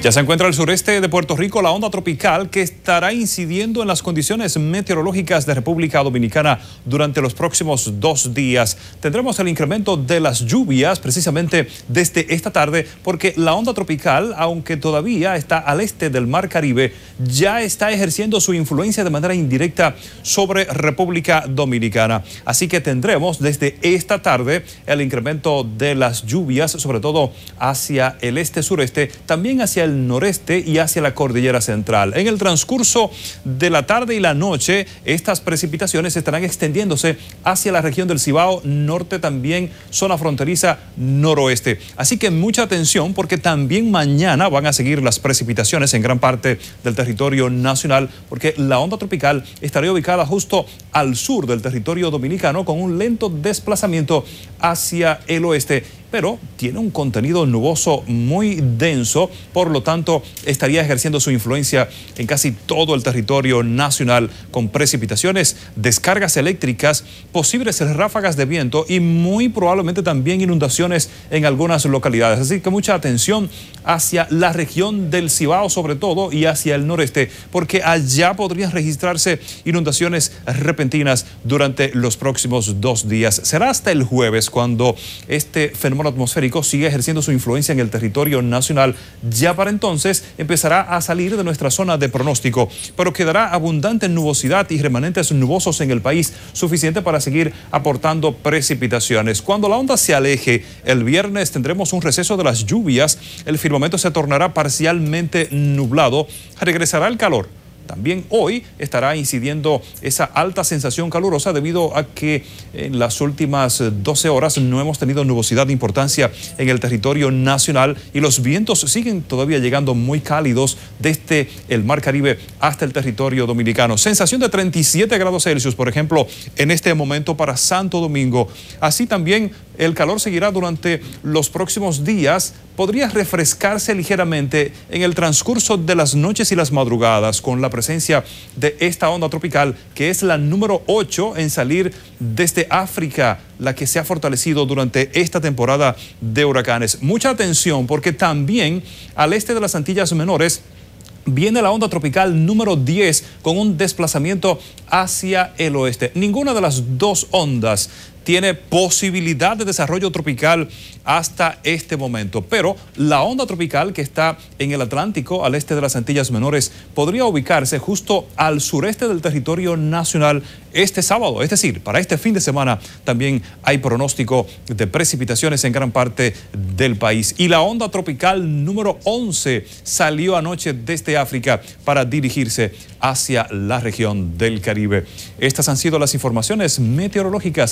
Ya se encuentra al sureste de Puerto Rico la onda tropical que estará incidiendo en las condiciones meteorológicas de República Dominicana durante los próximos dos días. Tendremos el incremento de las lluvias precisamente desde esta tarde porque la onda tropical, aunque todavía está al este del Mar Caribe, ya está ejerciendo su influencia de manera indirecta sobre República Dominicana. Así que tendremos desde esta tarde el incremento de las lluvias, sobre todo hacia el este sureste, también hacia el noreste y hacia la cordillera central. En el transcurso de la tarde y la noche, estas precipitaciones estarán extendiéndose hacia la región del Cibao norte, también zona fronteriza noroeste. Así que mucha atención porque también mañana van a seguir las precipitaciones en gran parte del territorio nacional porque la onda tropical estaría ubicada justo al sur del territorio dominicano con un lento desplazamiento hacia el oeste pero tiene un contenido nuboso muy denso, por lo tanto estaría ejerciendo su influencia en casi todo el territorio nacional con precipitaciones, descargas eléctricas, posibles ráfagas de viento y muy probablemente también inundaciones en algunas localidades. Así que mucha atención hacia la región del Cibao sobre todo y hacia el noreste, porque allá podrían registrarse inundaciones repentinas durante los próximos dos días. Será hasta el jueves cuando este fenómeno atmosférico sigue ejerciendo su influencia en el territorio nacional, ya para entonces empezará a salir de nuestra zona de pronóstico, pero quedará abundante nubosidad y remanentes nubosos en el país, suficiente para seguir aportando precipitaciones. Cuando la onda se aleje, el viernes tendremos un receso de las lluvias, el firmamento se tornará parcialmente nublado, regresará el calor también hoy estará incidiendo esa alta sensación calurosa debido a que en las últimas 12 eh, horas no hemos tenido nubosidad de importancia en el territorio nacional y los vientos siguen todavía llegando muy cálidos desde el Mar Caribe hasta el territorio dominicano. Sensación de 37 grados Celsius, por ejemplo, en este momento para Santo Domingo. Así también el calor seguirá durante los próximos días podría refrescarse ligeramente en el transcurso de las noches y las madrugadas con la presencia de esta onda tropical que es la número 8 en salir desde África, la que se ha fortalecido durante esta temporada de huracanes. Mucha atención porque también al este de las Antillas Menores viene la onda tropical número 10 con un desplazamiento hacia el oeste. Ninguna de las dos ondas tiene posibilidad de desarrollo tropical hasta este momento. Pero la onda tropical que está en el Atlántico, al este de las Antillas Menores, podría ubicarse justo al sureste del territorio nacional este sábado. Es decir, para este fin de semana también hay pronóstico de precipitaciones en gran parte del país. Y la onda tropical número 11 salió anoche desde este África para dirigirse hacia la región del Caribe. Estas han sido las informaciones meteorológicas.